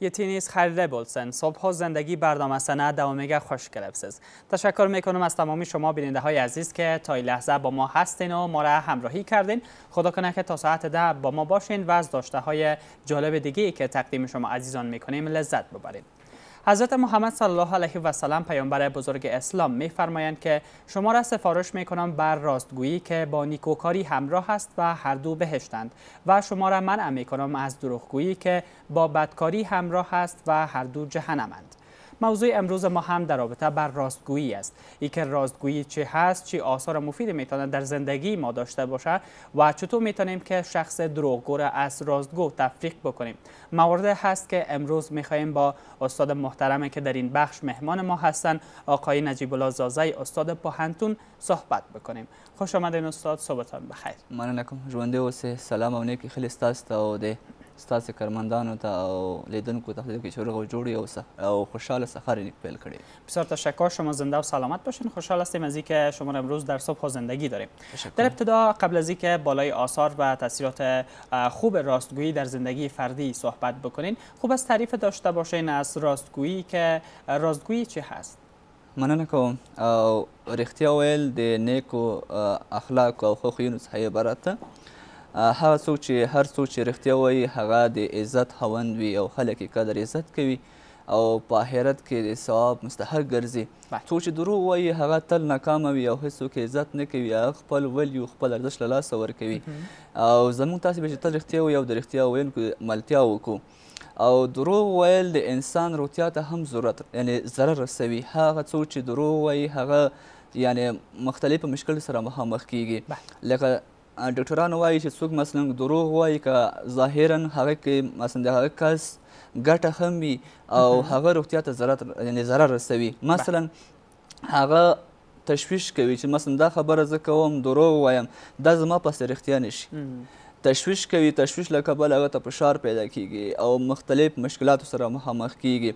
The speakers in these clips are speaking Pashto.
یتینیز خریده بولسن صبح ها زندگی برنامه سنه دوامگه خوش گرفسیز تشکر میکنم از تمامی شما بیننده های عزیز که تا لحظه با ما هستین و ما را همراهی کردین خدا کنه که تا ساعت ده با ما باشین و از داشته های جالب دیگه که تقدیم شما عزیزان میکنیم لذت ببرید حضرت محمد صلی الله علیه و سلم پیامبر بزرگ اسلام میفرمایند که شما را سفارش میکنم بر راستگویی که با نیکوکاری همراه است و هر دو بهشتند و شما را منع میکنم از دروغگویی که با بدکاری همراه است و هر دو جهنمند موضوع امروز ما هم در رابطه بر راستگویی است ای که راستگویی چه هست چه آثار مفید میتونه در زندگی ما داشته باشه و چطور میتونیم که شخص دروغگو را از راستگو تفریق بکنیم موارد هست که امروز میخواهیم با استاد محترم که در این بخش مهمان ما هستند آقای نجیب الله زازی استاد پهنتون صحبت بکنیم خوش آمدین استاد صبحتان بخیر مرنکم ژوند و سلام علیکم خیلی استاد ستاسو کارمندانو ته او لیدونکو ته که جوری و جوړی او, او خوشاله سفر پیل کړی بسیار تشکر شما زنده و سلامت باشین خوشحال هستیم از اینکه شما امروز در صبح و زندگی داریم در ابتدا قبل از اینکه بالای آثار و تاثیرات خوب راستگویی در زندگی فردی صحبت بکنین خوب از تعریف داشته باشین از راستگویی که راستگویی چه هست مننه کوم او رښتیا ویل د نیکو اخلاق او خو خو څخه عبارت هغه څوک چې هر څوک چې رښتیا وایي هغه د عزت خوند وي او خلک یې قدر عزت کوي او په آخرت کې د ثواب مستحق ګرځي څوک چې دروغ وایي هغه تل ناکامه وي او هیڅوک عزت نه کوي هغه خپل ولیو خپل ارزښت له لاسه ورکوي او زموږ تاسې به چې تل رښتیا وایو او د رښتیا ویونکو ملتیا وکړو او دروغ ویل د انسان روغتیا ته هم ضرورت یعنی ضرر رسوي هغه څوک چې دروغ وایي هغه یعنی مختلف مشکل سره مخامخ کیږي لکه ډاکټران وایي چې څوک مثلا دروغ وایي که ظاهرا هغه کې مثلا د هغه کس ګټه هم وي او هغه روغتیا ته ضرر یعنی ضرر رسوي مثلا هغه تشویش کوي چې مثلا دا خبره زه کوم دروغ وایم دا زما په سر اختیار نشي تشویش کوي تشویش له کبله هغه ته فشار پیدا کیږي او مختلف مشکلاتو سره مخامخ کیږي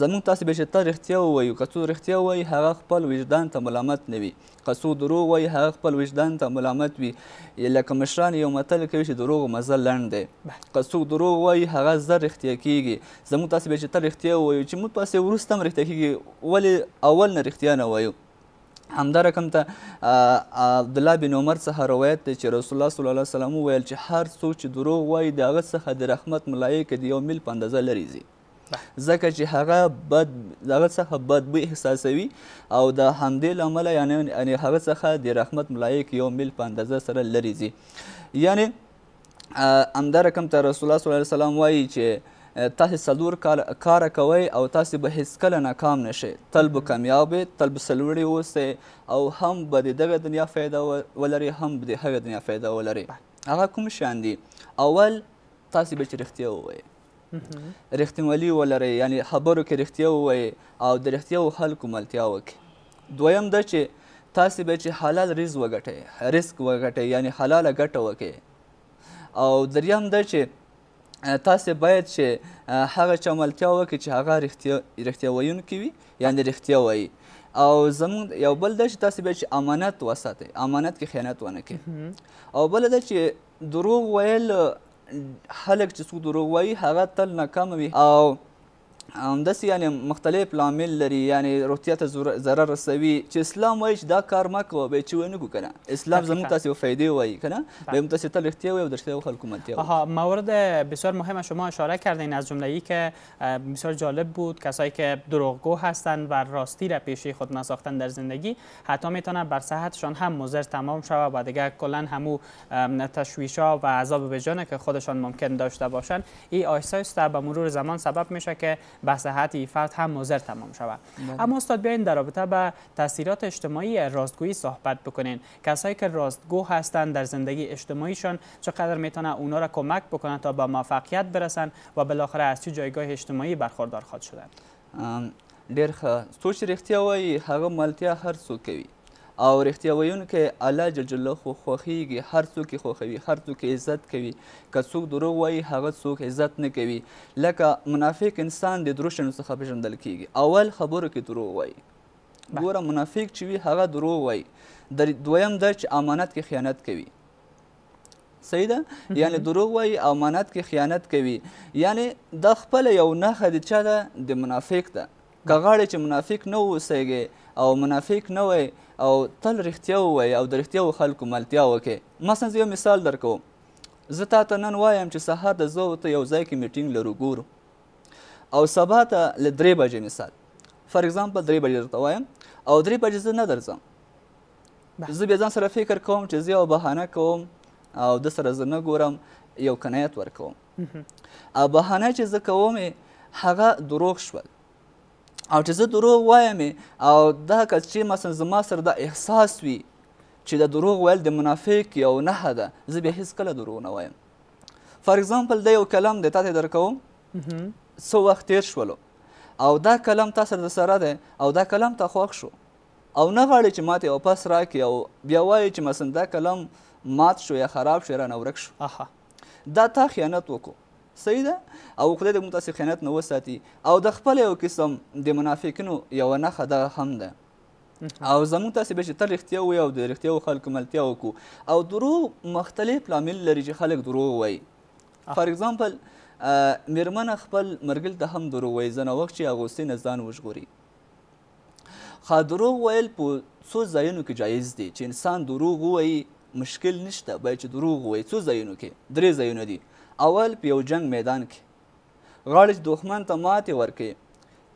زموږ تاسې به چې ته رښتیا ووایو که څو رښتیا ووایي هغه خپل وجدان ته ملامت نه وي که څو دروغ وایي هغه خپل وجدان ته ملامت وي لکه مشران یو متل کوي چې دروغ مزه لنډ دی که څوک دروغ وایي هغه زر رښتیا کیږي زموږ تاسې به چې ته رښتیا ووایو چې موږ پسې وروسته هم رښتیا کیږي ولې اول نه رښتیا نه وایو همدا رقم ته عبدالله بن عمر څخه روایت دی چې رسول الله صلی الله علیه وسلم وویل چې هر څوک چې دروغ وایي د هغه څخه د رحمت ملایکه د یو میل په اندازه لرې ځي ځکه چې هغه بد هغه څخه بد بوی احساسوي او د همدې له امله یعنی هغه څخه د رحمت ملایک یو میل په اندازه سره لرې ځي یعنی همدا رقم ته رسول الله صلی الله علیه وسلم وایي چې تاسو څلور کار کوي او تاسو به هیڅ کله ناکام نشئ تل به کامیاب تل به سلوړی اوسئ او هم به د دغه دنیا فایده ولري هم به د هغه دنیا فایده ولري هغه کوم شان دي اول تاسو به رښتیا ووایئ رښتینولي ولرئ یعنی خبرو کې رښتیا ووایئ او د رښتیاو خلکو ملتیا وکړئ دویم ده چې تاسې به چې حلال رز وګټئ رزق وګټئ یعنی حلاله ګټه وکړئ او دریم ده چې تاسو باید چې هغه چملتیا وکړي چې هغه رښتیا ویونکی وي یعنی رښتیا وایي او زمون یو بل ده چې تاسو باید چې امانت وساتئ امانت کې خیانت ونه کړئ او بل ده چې دروغ ویل خلک چې څوک دروغ وایي هغه تل ناکام وي او همداسې یعنی مختلف لامل لري یعنی روغتیا ته ضرر رسوي چې اسلام وایي چې دا کار مه کوه به چې ونه کو کنه اسلام زموږ تاسې فایدې وایي کنه بله. به هم تاسې تل رښتیا وایي او د رښتیا خلکو آها مورد بسیار مهم شما اشاره کردین از جمله ای که بسیار جالب بود کسایی که دروغگو هستند و راستی را پیشه خود نساختن در زندگی حتی میتونن بر صحتشان هم مضر تمام شود و دیگه کلا همو تشویشا و عذاب وجدانه که خودشان ممکن داشته باشن. این آهسته تا به مرور زمان سبب میشه که به صحت فرد هم مضر تمام شود بله. اما استاد بیاین در رابطه به تاثیرات اجتماعی راستگویی صحبت بکنین کسایی که راستگو هستند در زندگی اجتماعیشان چقدر میتونه اونا را کمک بکنه تا به موفقیت برسن و بالاخره از چه جایگاه اجتماعی برخوردار خواد شدن ډیر ښه څو چې رښتیا وایي هغه ملتیا هر څوک کوي او رښتیا ویونکی الله جل جلاله خو خوښیږي هر څوک یې خوښوي هر څوک عزت کوي که څوک دروغ وایي هغه څوک عزت نه کوي لکه منافق انسان د درو شیانو څخه پېژندل کیږي اول خبرو کې دروغ وایي ګوره منافق چې وي هغه دروغ وایي دویم دا چې امانت کې خیانت کوي صحیح ده یعنی دروغ وایي امانت کې خیانت کوي یعنی د خپل یو نخه د چا ده د منافق ده که غاړې چې منافق نه اوسیږي او منافق نه وای او تل رښتیا ووایي او د رښتیا خلکو ملتیا وکړي مثلا زه یو مثال درکوم زه تا ته نن وایم چې سهار د زه ته یو ځای کې میټینګ لرو ګورو او سبا ته ل درې بجې مثال فار اگزامپل درې بجې درته وایم او درې بجې زه نه درځم زه بیا ځان سره فکر کوم چې زه یو بهانه کوم او د سره زه نه ګورم یو کنایت ورکوم او بهانه چې زه کوم هغه دروغ شول او چې زه دروغ وایم او دا که چې مثلا زما سره دا احساس وي چې د دروغ ویل د منافق یو نښه ده زه بیا هیڅکله دروغ نه وایم فار اگزامپل دا یو کلم دی تا ته درکوم څه وخت تیر شولو او دا کلم تا سره سره دی او دا کلم تا خوښ شو او نه غواړي چې ماته واپس راکړي او بیا وایي چې مثلا دا کلم مات شو یا خراب شو یا رانه ورک شو دا تا خیانت وکړو صحیح ده او خدای دې موږ تاسې خیانت نه وساتي او د خپل یو قسم د منافقینو یوه نښه دغه هم ده او زموږ تاسې به چې تل رښتیا ووایو او د رښتیا خلکو ملتیا وکړو او دروغ مختلف لامل لري چې خلک دروغ وایي فار اگزامپل میرمنه خپل مرګل ته هم دروغ وایي ځنه وخت چې اغوستې نه ځان وژغوري خا دروغ ویل په څو ځایونو کې جایز دی چې انسان دروغ ووایي مشکل نشته باید چې دروغ ووایي څو ځایونو کې درې ځایونه دي اول په یو جنگ میدان کې غواړي چې دښمن ته ماتې ورکړي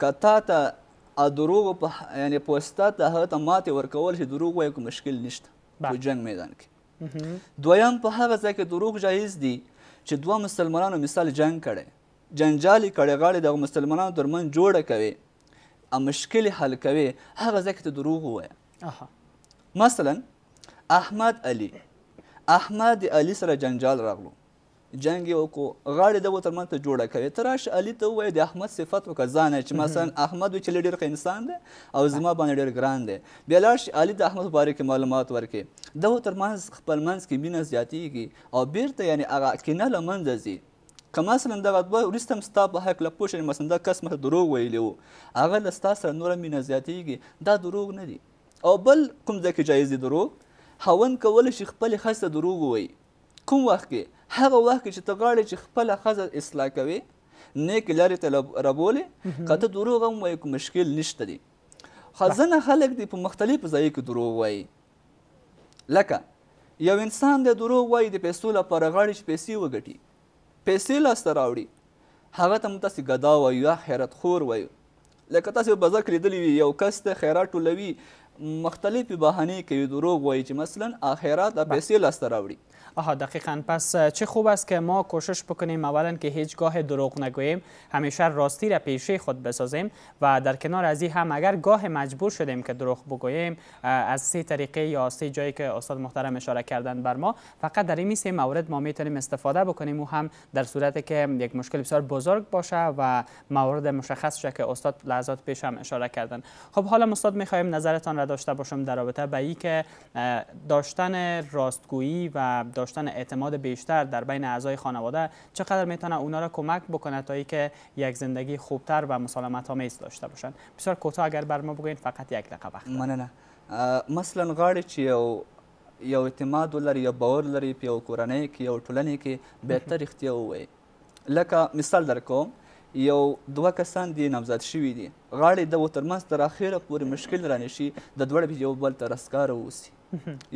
که تا ته دروغو په یعنې پوسته ته هغه ته ماتې ورکول چې دروغ وایي کوم مشکل نشته په جنگ میدان کې دویم په هغه ځای کې دروغ جایز دي چې دوه مسلمانانو مثال جنگ کړي جنجالي کړي غاړي د مسلمانانو ترمن جوړه کوي ا مشکل حل کوي هغه ځکه ته دروغ وایي مثلا احمد علي احمد علي سره جنجال راغلو جنگ یې وکړو غاړې د وتر منځ ته جوړه کوي ته راشه علي ته ووایې د احمد صفت وکړه ځان چې مثلا احمد وایي چې ډېر ښه انسان دی او زما باندې ډېر ګران دی بیا لاړ شي علي د احمد په باره کې معلومات ورکړي د وتر منځ خپل منځ کې مینه زیاتېږي او بیرته یعنې هغه کینه له منځه ځي که مثلا دغه دوه وروسته هم ستا په هکله پوه شوې مثلا دا کس ماته دروغ ویلی و هغه له ستا سره نوره مینه زیاتېږي دا دروغ نه دي او بل کوم ځای کې جایز دي دروغ هون کولی شي خپلې ښځې ته دروغ ووایي کوم وخت کې هغه وخت چې ته غواړې چې خپله ښځه اصلاح کوې نیک لارې ته ربولې که ته دروغ هم وایې کوم مشکل نشته دی خو ځنه خلک دي په مختلفو ځایو کې دروغ وایي لکه یو انسان د دروغ وایي د پیسو لپاره غواړي چې پیسې وګټي پیسې لاسته راوړي هغه ته تاسې ګدا وایو یا خیرتخور وایو لکه تاسو بازار کې لیدلی وي یو کس ته خیرات ټولوي مختلفې بهانې کوي دروغ وایي چې مثلا آخرات دا پیسې لاسته راوړي آها دقیقا پس چه خوب است که ما کوشش بکنیم اولا که هیچگاه دروغ نگوییم همیشه راستی را پیشه خود بسازیم و در کنار از این هم اگر گاه مجبور شدیم که دروغ بگوییم از سه طریقه یا سه جایی که استاد محترم اشاره کردن بر ما فقط در این سه مورد ما میتونیم استفاده بکنیم و هم در صورت که یک مشکل بسیار بزرگ باشه و موارد مشخص شده که استاد لحظات پیش هم اشاره کردن خب حالا استاد میخوایم نظرتان را داشته باشم در رابطه با که داشتن راستگویی و داشتن اعتماد بیشتر در بین اعضای خانواده چقدر میتونه اونا را کمک بکنه تا که یک زندگی خوبتر و مسالمت آمیز داشته باشن بسیار کوتاه اگر بر ما بگوین فقط یک دقیقه وقت نه. مثلا غاړي چې یو اعتماد ولري یا باور لري په یا کورنۍ کې یو ټولنې کې بهتر اختیار وي لکه مثال درکوم یو دوه کسان دي نامزد شوي دي غاړې د و ترمنځ تر اخره پورې مشکل رانه شي د دواړه به یو بل ته رسکاره واوسي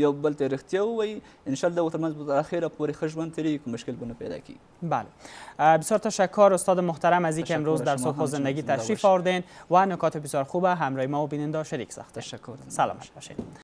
یو بل ته رښتیا ووایي انشاالله د و ترمنځ به تر اخره پورې ښه ژوند تېرېږي که مشکل به نه پیدا کیږي بله بسیار تشکر استاد محترم از اینکه امروز در صبح زندگی تشریف آوردین و نکات بسیار خوب همراه ما و بیننده شریک ساخته تشکر سلام باشید